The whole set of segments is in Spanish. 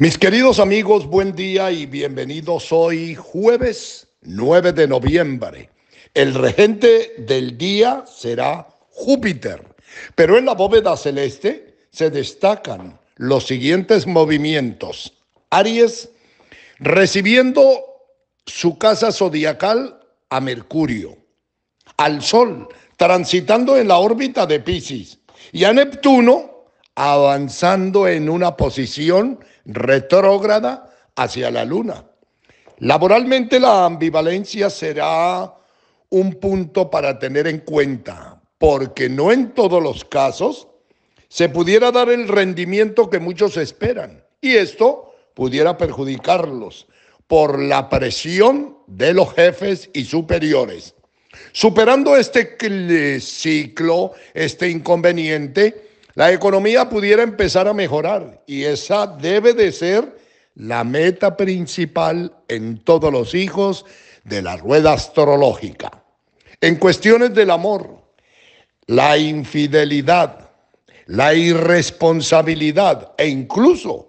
Mis queridos amigos, buen día y bienvenidos hoy jueves 9 de noviembre. El regente del día será Júpiter, pero en la bóveda celeste se destacan los siguientes movimientos. Aries recibiendo su casa zodiacal a Mercurio, al Sol transitando en la órbita de Pisces y a Neptuno avanzando en una posición retrógrada hacia la luna. Laboralmente la ambivalencia será un punto para tener en cuenta, porque no en todos los casos se pudiera dar el rendimiento que muchos esperan y esto pudiera perjudicarlos por la presión de los jefes y superiores. Superando este ciclo, este inconveniente, la economía pudiera empezar a mejorar y esa debe de ser la meta principal en todos los hijos de la rueda astrológica. En cuestiones del amor, la infidelidad, la irresponsabilidad e incluso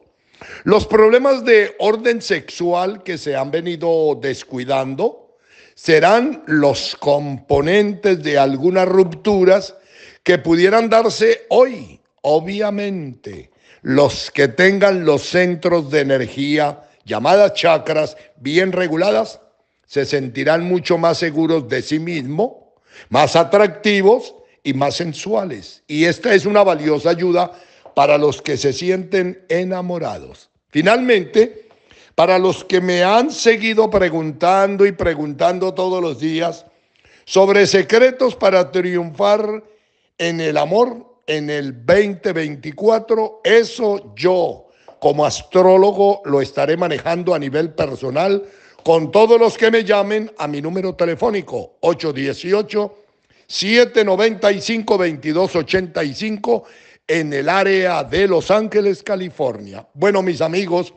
los problemas de orden sexual que se han venido descuidando serán los componentes de algunas rupturas que pudieran darse hoy Obviamente, los que tengan los centros de energía llamadas chakras bien reguladas, se sentirán mucho más seguros de sí mismo, más atractivos y más sensuales. Y esta es una valiosa ayuda para los que se sienten enamorados. Finalmente, para los que me han seguido preguntando y preguntando todos los días sobre secretos para triunfar en el amor, en el 2024. Eso yo, como astrólogo, lo estaré manejando a nivel personal con todos los que me llamen a mi número telefónico 818 795 2285 en el área de Los Ángeles, California. Bueno, mis amigos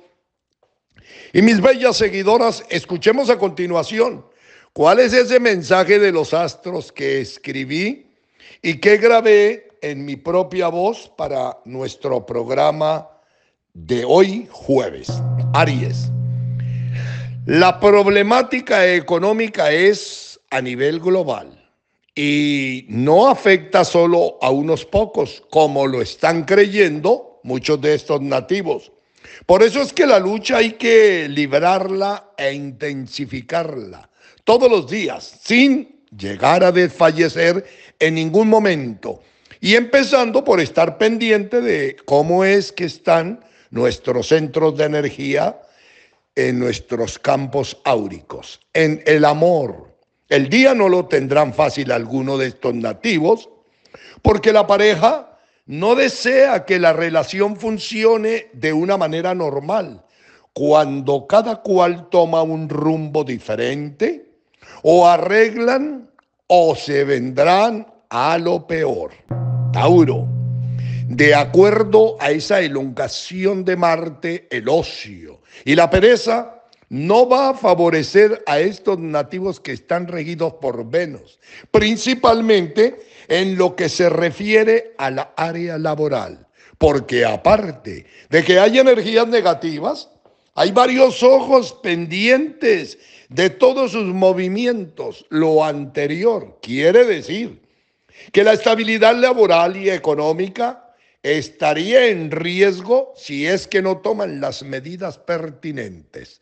y mis bellas seguidoras, escuchemos a continuación cuál es ese mensaje de los astros que escribí y que grabé en mi propia voz para nuestro programa de hoy jueves. Aries. La problemática económica es a nivel global y no afecta solo a unos pocos, como lo están creyendo muchos de estos nativos. Por eso es que la lucha hay que librarla e intensificarla todos los días, sin llegar a desfallecer en ningún momento y empezando por estar pendiente de cómo es que están nuestros centros de energía en nuestros campos áuricos, en el amor. El día no lo tendrán fácil alguno de estos nativos, porque la pareja no desea que la relación funcione de una manera normal, cuando cada cual toma un rumbo diferente, o arreglan, o se vendrán, a lo peor. Tauro, de acuerdo a esa elongación de Marte, el ocio y la pereza no va a favorecer a estos nativos que están regidos por Venus, principalmente en lo que se refiere a la área laboral, porque aparte de que hay energías negativas, hay varios ojos pendientes de todos sus movimientos, lo anterior quiere decir que la estabilidad laboral y económica estaría en riesgo si es que no toman las medidas pertinentes.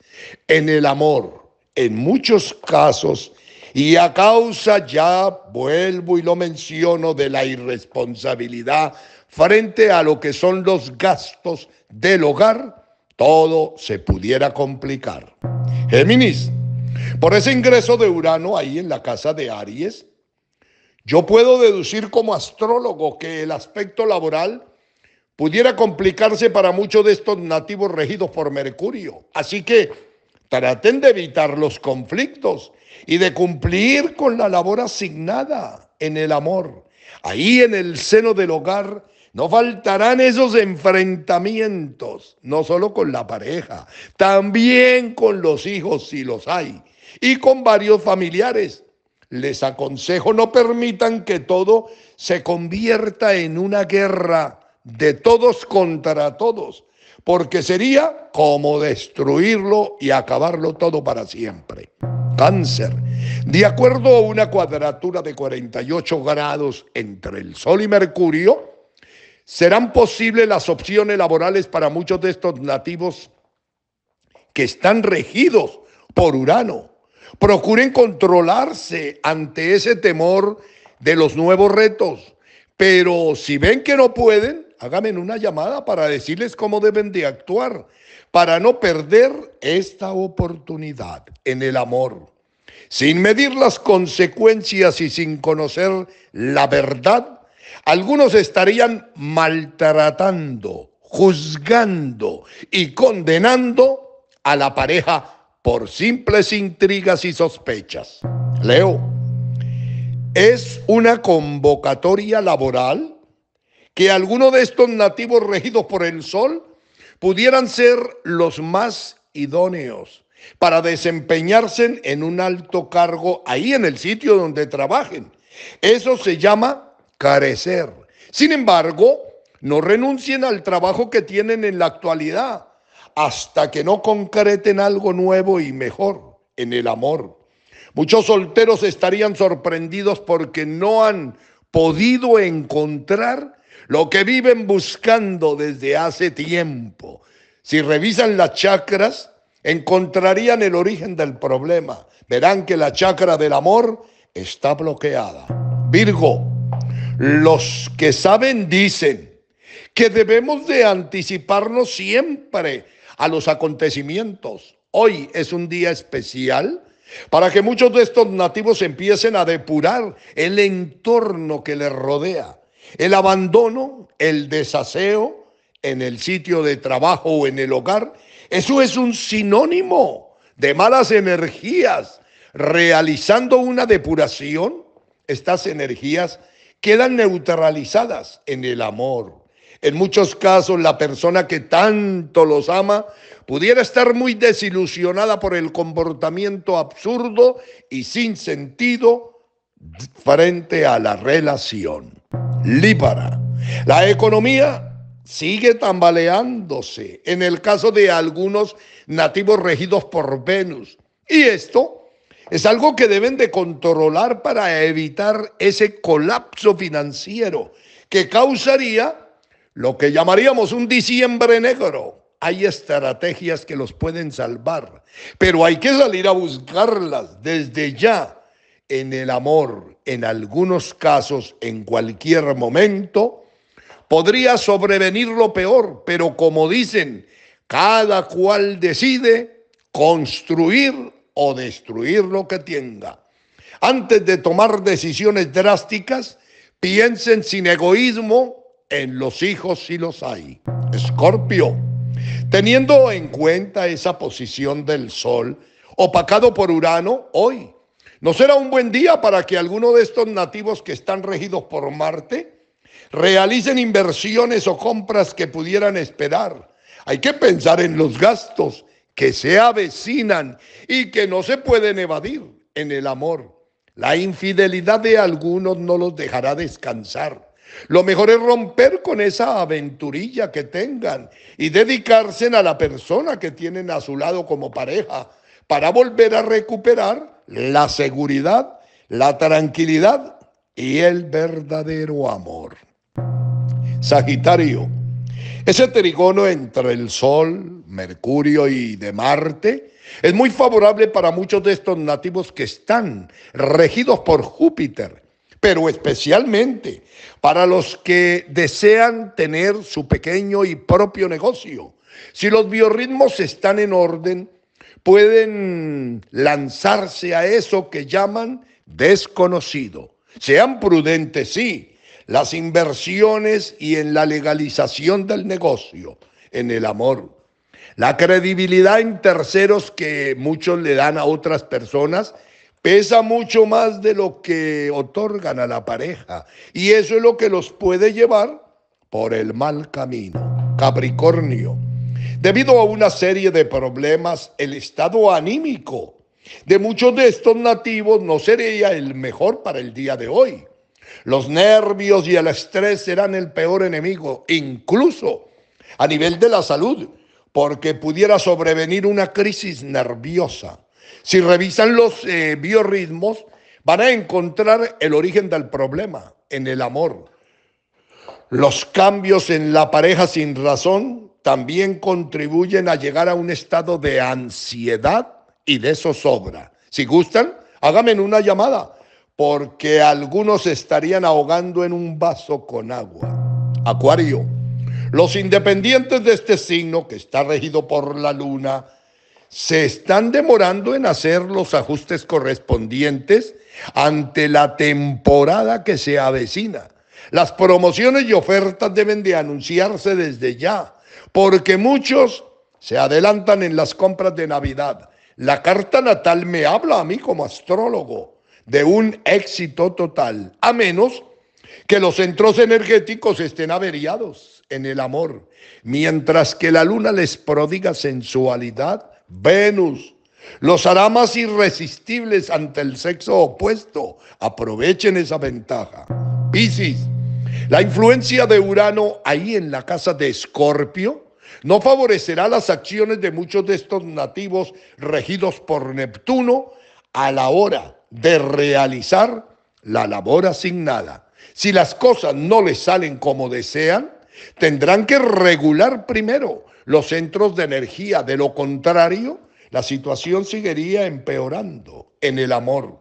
En el amor, en muchos casos, y a causa ya, vuelvo y lo menciono, de la irresponsabilidad frente a lo que son los gastos del hogar, todo se pudiera complicar. Géminis, por ese ingreso de Urano ahí en la casa de Aries, yo puedo deducir como astrólogo que el aspecto laboral pudiera complicarse para muchos de estos nativos regidos por Mercurio. Así que traten de evitar los conflictos y de cumplir con la labor asignada en el amor. Ahí en el seno del hogar no faltarán esos enfrentamientos, no solo con la pareja, también con los hijos si los hay, y con varios familiares les aconsejo, no permitan que todo se convierta en una guerra de todos contra todos, porque sería como destruirlo y acabarlo todo para siempre. Cáncer. De acuerdo a una cuadratura de 48 grados entre el Sol y Mercurio, serán posibles las opciones laborales para muchos de estos nativos que están regidos por Urano Procuren controlarse ante ese temor de los nuevos retos, pero si ven que no pueden, háganme una llamada para decirles cómo deben de actuar para no perder esta oportunidad en el amor. Sin medir las consecuencias y sin conocer la verdad, algunos estarían maltratando, juzgando y condenando a la pareja por simples intrigas y sospechas. Leo, es una convocatoria laboral que algunos de estos nativos regidos por el sol pudieran ser los más idóneos para desempeñarse en un alto cargo ahí en el sitio donde trabajen. Eso se llama carecer. Sin embargo, no renuncien al trabajo que tienen en la actualidad hasta que no concreten algo nuevo y mejor en el amor. Muchos solteros estarían sorprendidos porque no han podido encontrar lo que viven buscando desde hace tiempo. Si revisan las chakras, encontrarían el origen del problema. Verán que la chakra del amor está bloqueada. Virgo, los que saben dicen que debemos de anticiparnos siempre a los acontecimientos. Hoy es un día especial para que muchos de estos nativos empiecen a depurar el entorno que les rodea, el abandono, el desaseo en el sitio de trabajo o en el hogar. Eso es un sinónimo de malas energías. Realizando una depuración, estas energías quedan neutralizadas en el amor, en muchos casos la persona que tanto los ama pudiera estar muy desilusionada por el comportamiento absurdo y sin sentido frente a la relación. Lípara. La economía sigue tambaleándose en el caso de algunos nativos regidos por Venus. Y esto es algo que deben de controlar para evitar ese colapso financiero que causaría lo que llamaríamos un diciembre negro. Hay estrategias que los pueden salvar, pero hay que salir a buscarlas desde ya en el amor, en algunos casos, en cualquier momento. Podría sobrevenir lo peor, pero como dicen, cada cual decide construir o destruir lo que tenga. Antes de tomar decisiones drásticas, piensen sin egoísmo en los hijos sí los hay. Escorpio, teniendo en cuenta esa posición del Sol, opacado por Urano, hoy no será un buen día para que alguno de estos nativos que están regidos por Marte realicen inversiones o compras que pudieran esperar. Hay que pensar en los gastos que se avecinan y que no se pueden evadir en el amor. La infidelidad de algunos no los dejará descansar. Lo mejor es romper con esa aventurilla que tengan y dedicarse a la persona que tienen a su lado como pareja para volver a recuperar la seguridad, la tranquilidad y el verdadero amor. Sagitario, ese trigono entre el Sol, Mercurio y de Marte es muy favorable para muchos de estos nativos que están regidos por Júpiter pero especialmente para los que desean tener su pequeño y propio negocio. Si los biorritmos están en orden, pueden lanzarse a eso que llaman desconocido. Sean prudentes, sí, las inversiones y en la legalización del negocio, en el amor. La credibilidad en terceros que muchos le dan a otras personas Pesa mucho más de lo que otorgan a la pareja. Y eso es lo que los puede llevar por el mal camino. Capricornio. Debido a una serie de problemas, el estado anímico de muchos de estos nativos no sería el mejor para el día de hoy. Los nervios y el estrés serán el peor enemigo, incluso a nivel de la salud, porque pudiera sobrevenir una crisis nerviosa. Si revisan los eh, biorritmos, van a encontrar el origen del problema en el amor. Los cambios en la pareja sin razón también contribuyen a llegar a un estado de ansiedad y de zozobra. Si gustan, háganme una llamada, porque algunos estarían ahogando en un vaso con agua. Acuario. Los independientes de este signo, que está regido por la luna, se están demorando en hacer los ajustes correspondientes ante la temporada que se avecina. Las promociones y ofertas deben de anunciarse desde ya, porque muchos se adelantan en las compras de Navidad. La carta natal me habla a mí como astrólogo de un éxito total, a menos que los centros energéticos estén averiados en el amor, mientras que la luna les prodiga sensualidad Venus. Los hará más irresistibles ante el sexo opuesto. Aprovechen esa ventaja. Piscis, la influencia de Urano ahí en la casa de Escorpio no favorecerá las acciones de muchos de estos nativos regidos por Neptuno a la hora de realizar la labor asignada. Si las cosas no les salen como desean, tendrán que regular primero los centros de energía. De lo contrario, la situación seguiría empeorando en el amor.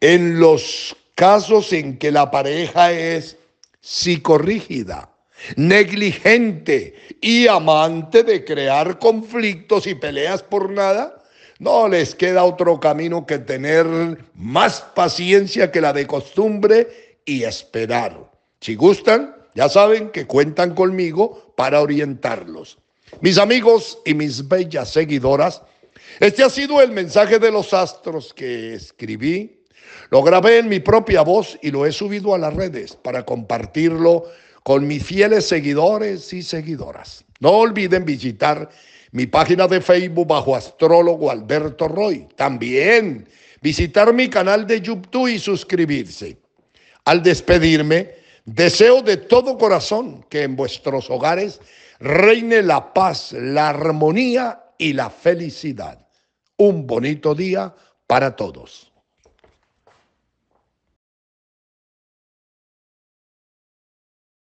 En los casos en que la pareja es psicorrígida, negligente y amante de crear conflictos y peleas por nada, no les queda otro camino que tener más paciencia que la de costumbre y esperar. Si gustan, ya saben que cuentan conmigo para orientarlos. Mis amigos y mis bellas seguidoras, este ha sido el mensaje de los astros que escribí. Lo grabé en mi propia voz y lo he subido a las redes para compartirlo con mis fieles seguidores y seguidoras. No olviden visitar mi página de Facebook bajo astrólogo Alberto Roy. También visitar mi canal de YouTube y suscribirse. Al despedirme, deseo de todo corazón que en vuestros hogares reine la paz, la armonía y la felicidad. Un bonito día para todos.